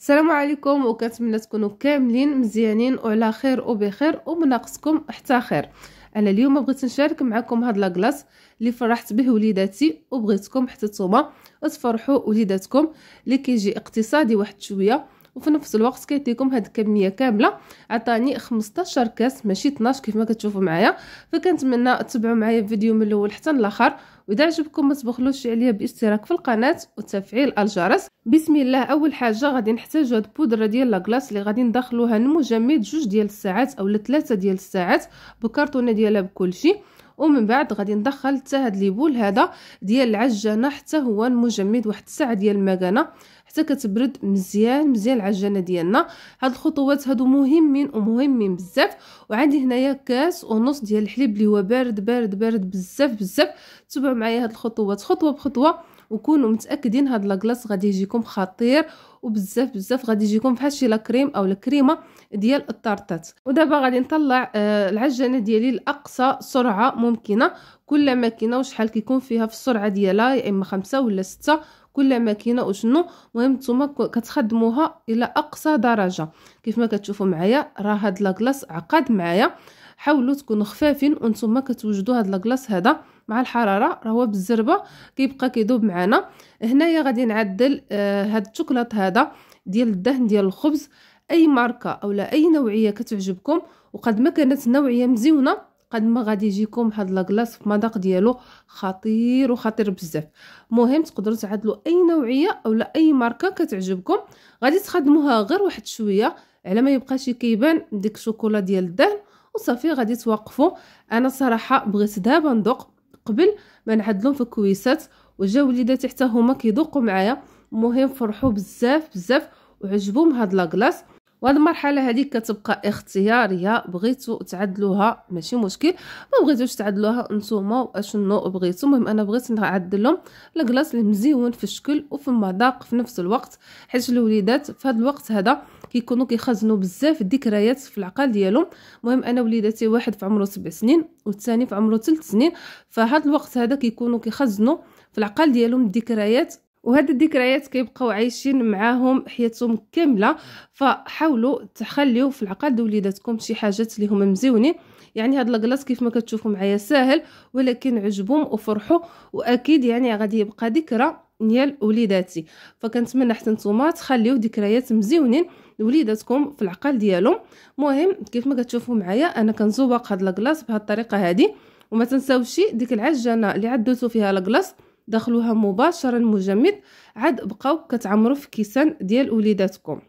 السلام عليكم وكنتمنى تكونوا كاملين مزيانين وعلى خير وبخير ومناقصكم حتى خير انا اليوم بغيت نشارك معكم هاد لاكلاص اللي فرحت به وليداتي وبغيتكم حتى نتوما تفرحوا وليداتكم اللي كيجي اقتصادي واحد شويه وفي نفس الوقت كيعطيكم هاد الكميه كامله عطاني 15 كاس ماشي 12 كيف ما كتشوفوا معايا فكنتمنى تتبعوا معايا الفيديو من الاول حتى الاخر واذا عجبكم ما تبخلوش عليا باشتراك في القناه وتفعيل الجرس بسم الله اول حاجه غادي نحتاجوا هاد البودره ديال لاكلاص اللي غادي ندخلوها المجمد جوج ديال الساعات اولا ثلاثه ديال الساعات بالكرتونه ديالها بكلشي ومن بعد غادي ندخل حتى هاد ليبول هذا ديال العجانه حتى هو المجمد واحد الساعه ديال المكانه حتى كتبرد مزيان مزيان العجانه ديالنا هاد الخطوات هادو مهمين ومهمين بزاف وعندي هنايا كاس ونص ديال الحليب اللي هو بارد بارد بارد بزاف بزاف تبعوا معايا هاد الخطوات خطوه بخطوه وكونوا متاكدين هاد لاكلاص غادي يجيكم خطير وبزاف بزاف غادي يجيكم بحال شي لاكريم او الكريمه ديال الطرطات ودابا غادي نطلع آه العجانه ديالي لاقصى سرعه ممكنه كل ماكينه وشحال كيكون فيها في السرعه ديالها يا اما خمسة ولا ستة كل ماكينه وشنو المهم نتوما كتخدموها الى اقصى درجه كيف ما كتشوفوا معايا راه هاد لاكلاص عقد معايا حاولوا تكونوا خفافين وانتم كتوجدوا هاد لاكلاص هذا مع الحراره راه هو بالزربه كيبقى كيذوب معنا هنايا غادي نعدل آه هاد الشوكولاط هذا ديال الدهن ديال الخبز اي ماركه اولا اي نوعيه كتعجبكم وقد ما كانت نوعيه مزيونه قد ما غادي يجيكم هاد لاكلاص في المذاق ديالو خطير وخطير بزاف مهم تقدروا تعدلوا اي نوعيه اولا اي ماركه كتعجبكم غادي تخدموها غير واحد شويه على ما يبقاش كيبان ديك الشوكولا ديال الدهن وصافي غادي توقفوا انا صراحه بغيت دابا ندوق قبل ما نعدلهم في الكويسات وجا وليداتي حتى هما كيذوقوا معايا مهم فرحوا بزاف بزاف وعجبهم هاد لاكلاص وهاد المرحله هذه كتبقى اختياريه بغيتو تعدلوها ماشي مشكل ما بغيتوش تعدلوها نتوما واشنو بغيتو المهم انا بغيت نعدل لهم الكلاص مزيون في الشكل وفي المذاق في نفس الوقت حيت الوليدات في هذا الوقت هذا كيكونوا كيخزنوا بزاف الذكريات في العقل ديالهم المهم انا وليداتي واحد في عمره سبع سنين والثاني في عمره 3 سنين فهاد الوقت هذا كيكونوا كيخزنوا في العقل ديالهم الذكريات وهاد الذكريات كيبقاو عايشين معاهم حياتهم كامله فحاولوا تخليو في العقل وليداتكم شي حاجات اللي هما مزيونين يعني هاد الكلاص كيف ما كتشوفوا معايا ساهل ولكن عجبهم وفرحوا واكيد يعني غادي يبقى ذكرى ديال وليداتي فكنتمنى حتى نتوما تخليو ذكريات مزيونين لوليداتكم في العقل ديالهم مهم كيف ما كتشوفوا معايا انا كنزوق هاد الكلاص بهاد الطريقه هادي وما تنساوش ديك العجانه اللي عدلتو فيها الكلاص دخلوها مباشرة مجمد عاد بقاو كتعمروا في كيسان ديال وليداتكم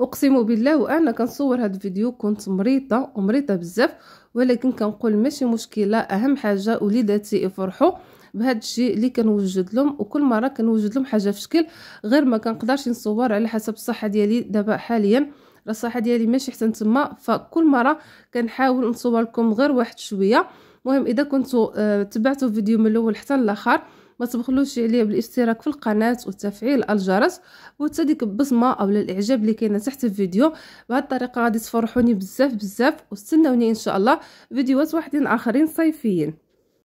اقسم بالله وانا كنصور هذا الفيديو كنت مريضه ومريضه بزاف ولكن كنقول ماشي مشكله اهم حاجه وليداتي يفرحوا بهذا الشيء اللي كنوجد لهم وكل مره كنوجد لهم حاجه في شكل غير ما كنقدرش نصور على حسب الصحه ديالي دابا حاليا الصحه ديالي ماشي حتى تما فكل مره كنحاول نصور لكم غير واحد شويه مهم اذا كنتوا آه، تبعتوا الفيديو من الاول حتى الاخر ما تبخلوش عليا بالاشتراك في القناه وتفعيل الجرس وتديك البصمه اولا الاعجاب اللي كاينه تحت الفيديو بهذه الطريقه غادي تفرحوني بزاف بزاف واستناوني ان شاء الله فيديوهات واحدين اخرين صيفيين